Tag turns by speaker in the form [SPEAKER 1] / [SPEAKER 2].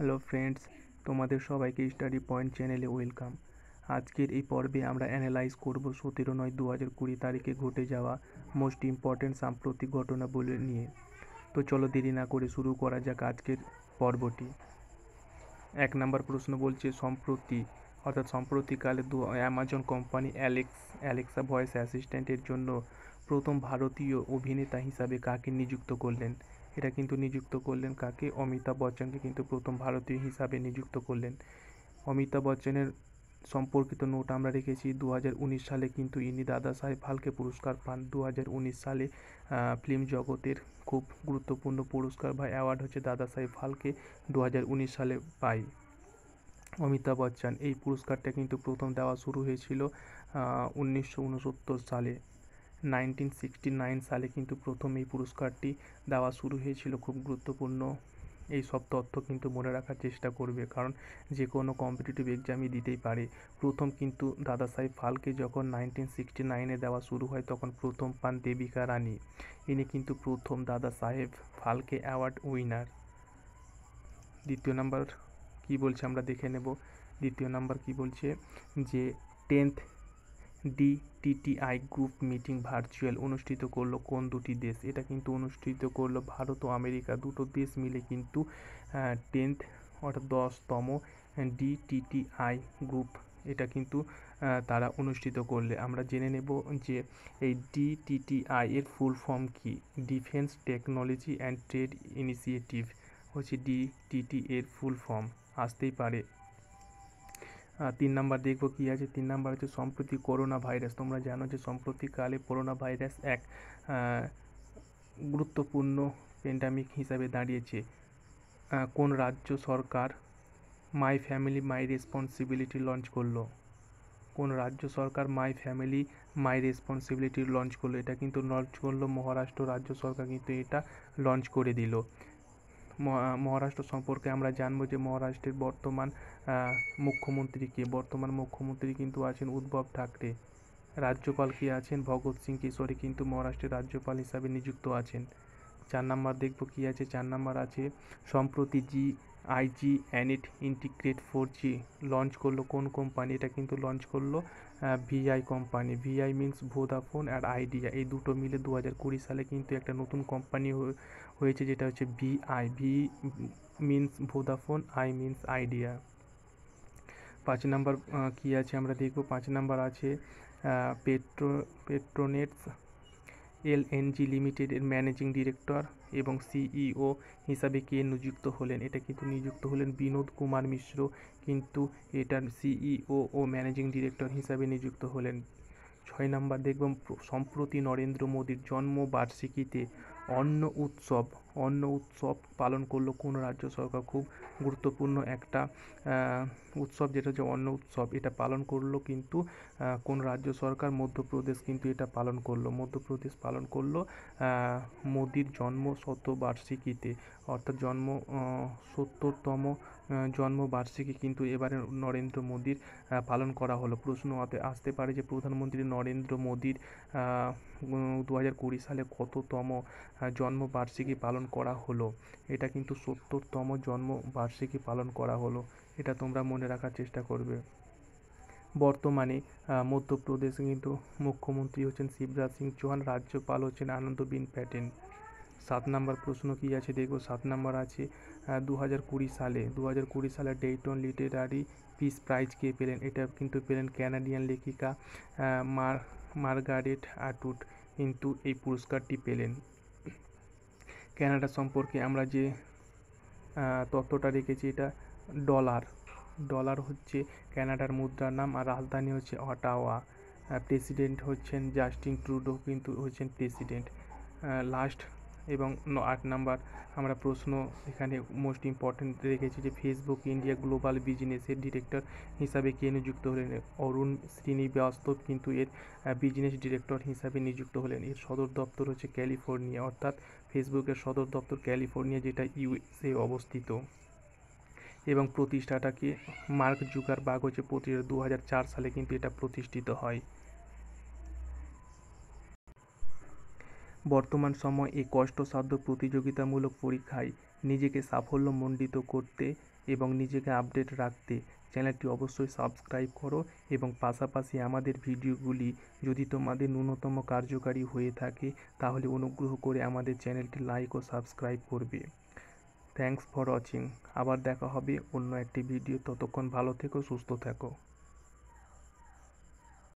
[SPEAKER 1] hello friends তোমাদের সবাইকে study point চ্যানেলে ওয়েলকাম আজকের এই পর্বে আমরা অ্যানালাইজ করব সতেরো নয় দু হাজার কুড়ি তারিখে ঘটে যাওয়া মোস্ট ইম্পর্ট্যান্ট সাম্প্রতিক ঘটনা বলে নিয়ে তো চলো দেরি না করে শুরু করা যাক আজকের পর্বটি এক নম্বর প্রশ্ন বলছে সম্প্রতি অর্থাৎ সম্প্রতিকালে দু Amazon company Alex Alexa voice অ্যাসিস্ট্যান্টের জন্য প্রথম ভারতীয় অভিনেতা হিসাবে কাকে নিযুক্ত করলেন এরা কিন্তু নিযুক্ত করলেন কাকে অমিতাভ বচ্চনকে কিন্তু প্রথম ভারতীয় হিসাবে নিযুক্ত করলেন অমিতাভ বচ্চনের সম্পর্কিত নোট আমরা রেখেছি দু সালে কিন্তু ইনি দাদা সাহেব ফালকে পুরস্কার পান দু সালে ফিল্ম জগতের খুব গুরুত্বপূর্ণ পুরস্কার বা অ্যাওয়ার্ড হচ্ছে দাদা সাহেব ফালকে দু সালে পাই অমিতাভ বচ্চন এই পুরস্কারটা কিন্তু প্রথম দেওয়া শুরু হয়েছিল উনিশশো সালে নাইনটিন সিক্সটি নাইন সালে কিন্তু প্রথম এই পুরস্কারটি দেওয়া শুরু হয়েছিল খুব গুরুত্বপূর্ণ এই সব তথ্য কিন্তু মনে রাখার চেষ্টা করবে কারণ যে কোনো কম্পিটিটিভ এক্সামই দিতেই পারে প্রথম কিন্তু দাদাসাহেব ফালকে যখন নাইনটিন সিক্সটি নাইনে দেওয়া শুরু হয় তখন প্রথম পান দেবিকা রানী ইনি কিন্তু প্রথম দাদাসাহেব ফালকে অ্যাওয়ার্ড উইনার দ্বিতীয় নাম্বার কি বলছে আমরা দেখে নেব দ্বিতীয় নাম্বার কি বলছে যে tenth DTTI group meeting virtual অনুষ্ঠিত করলো কোন দুটি দেশ এটা কিন্তু অনুষ্ঠিত করলো ভারত ও আমেরিকা দুটো দেশ মিলে কিন্তু টেন্থ অর্থাৎ দশতম ডিটিটিআই গ্রুপ এটা কিন্তু তারা অনুষ্ঠিত করলে আমরা জেনে নেব যে এই ডিটিটিআই এর ফুল ফর্ম কি defence technology and trade initiative হচ্ছে ডিটিটি এর ফুল ফর্ম আসতেই পারে তিন নাম্বার দেখব কি আছে তিন নাম্বার হচ্ছে সম্প্রতি করোনা ভাইরাস তোমরা জানো যে সম্প্রতিকালে করোনা ভাইরাস এক গুরুত্বপূর্ণ প্যান্ডামিক হিসাবে দাঁড়িয়েছে কোন রাজ্য সরকার my family my responsibility launch করলো কোন রাজ্য সরকার my family my responsibility launch করলো এটা কিন্তু লঞ্চ করলো মহারাষ্ট্র রাজ্য সরকার কিন্তু এটা লঞ্চ করে দিল মহারাষ্ট্র সম্পর্কে আমরা জানবো যে মহারাষ্ট্রের বর্তমান মুখ্যমন্ত্রী কে বর্তমান মুখ্যমন্ত্রী কিন্তু আছেন উদ্ধব ঠাকরে রাজ্যপাল কে আছেন ভগৎ সিং কিশোরী কিন্তু মহারাষ্ট্রের রাজ্যপাল হিসাবে নিযুক্ত আছেন চার নাম্বার দেখব কী আছে চার নাম্বার আছে সম্প্রতি জি আইজি অ্যানিট ইন্টিগ্রেট ফোর জি লঞ্চ করলো কোন কোম্পানি এটা কিন্তু লঞ্চ করলো VI company VI means Vodafone আর আইডিয়া এই দুটো মিলে দু হাজার কুড়ি সালে কিন্তু একটা নতুন কোম্পানি হয়েছে যেটা হচ্ছে VI V means Vodafone I means Idea পাঁচ নাম্বার কী আছে আমরা দেখব পাঁচ নাম্বার আছে পেট্রো পেট্রোনেটস এলএনজি লিমিটেডের ম্যানেজিং ডিরেক্টর এবং সিইও হিসাবে কে নিযুক্ত হলেন এটা কিন্তু নিযুক্ত হলেন বিনোদ কুমার মিশ্র কিন্তু এটার সিইও ও ম্যানেজিং ডিরেক্টর হিসাবে নিযুক্ত হলেন ছয় নম্বর দেখব সম্প্রতি নরেন্দ্র মোদীর জন্মবার্ষিকীতে অন্ন উৎসব অন্ন উৎসব পালন করলো কোন রাজ্য সরকার খুব গুরুত্বপূর্ণ একটা উৎসব যেটা হচ্ছে অন্ন উৎসব এটা পালন করলো কিন্তু কোন রাজ্য সরকার মধ্যপ্রদেশ কিন্তু এটা পালন করলো মধ্যপ্রদেশ পালন করলো মোদির জন্ম শতবার্ষিকীতে অর্থাৎ জন্ম সত্তরতম জন্মবার্ষিকী কিন্তু এবারে নরেন্দ্র মোদির পালন করা হলো প্রশ্ন আসতে পারে যে প্রধানমন্ত্রী নরেন্দ্র মোদির দু হাজার কুড়ি সালে কততম জন্মবার্ষিকী পালন করা হলো এটা কিন্তু সত্তরতম জন্মবার্ষিকী পালন করা হলো এটা তোমরা মনে রাখার চেষ্টা করবে বর্তমানে মধ্যপ্রদেশে কিন্তু মুখ্যমন্ত্রী হচ্ছেন শিবরাজ সিং চৌহান রাজ্যপাল হচ্ছেন আনন্দবিন প্যাটেল সাত নম্বর প্রশ্ন কী আছে দেখো সাত নম্বর আছে দু হাজার কুড়ি সালে দু হাজার কুড়ি সালে ডেইটন লিটারারি পিস প্রাইজ কে পেলেন এটা কিন্তু পেলেন ক্যানাডিয়ান লেখিকা মার মার্গারেট আটুট কিন্তু এই পুরস্কারটি পেলেন ক্যানাডা সম্পর্কে আমরা যে তথ্যটা রেখেছি এটা ডলার ডলার হচ্ছে ক্যানাডার মুদ্রার নাম আর রাজধানী হচ্ছে অটাওয়া প্রেসিডেন্ট হচ্ছেন জাস্টিন ট্রুডো কিন্তু হচ্ছেন প্রেসিডেন্ট লাস্ট এবং আট নাম্বার আমরা প্রশ্ন এখানে মোস্ট ইম্পর্টেন্ট রেখেছি যে ফেসবুক ইন্ডিয়া গ্লোবাল বিজনেসের ডিরেক্টর হিসাবে কে নিযুক্ত হলেন অরুণ শ্রীনিবাস্তব কিন্তু এর বিজনেস ডিরেক্টর হিসাবে নিযুক্ত হলেন এর সদর দপ্তর হচ্ছে ক্যালিফোর্নিয়া অর্থাৎ ফেসবুকের সদর দপ্তর ক্যালিফোর্নিয়া যেটা ইউএসএ অবস্থিত এবং প্রতিষ্ঠাটাকে মার্ক জুকার বাঘ হচ্ছে প্রতি দু সালে কিন্তু এটা প্রতিষ্ঠিত হয় বর্তমান সময় এই কষ্টসাধ্য প্রতিযোগিতামূলক পরীক্ষায় নিজেকে সাফল্যমণ্ডিত করতে এবং নিজেকে আপডেট রাখতে চ্যানেলটি অবশ্যই সাবস্ক্রাইব করো এবং পাশাপাশি আমাদের ভিডিওগুলি যদি তোমাদের ন্যূনতম কার্যকারী হয়ে থাকে তাহলে অনুগ্রহ করে আমাদের চ্যানেলটি লাইক ও সাবস্ক্রাইব করবে থ্যাংকস ফর ওয়াচিং আবার দেখা হবে অন্য একটি ভিডিও ততক্ষণ ভালো থেকো সুস্থ থেকো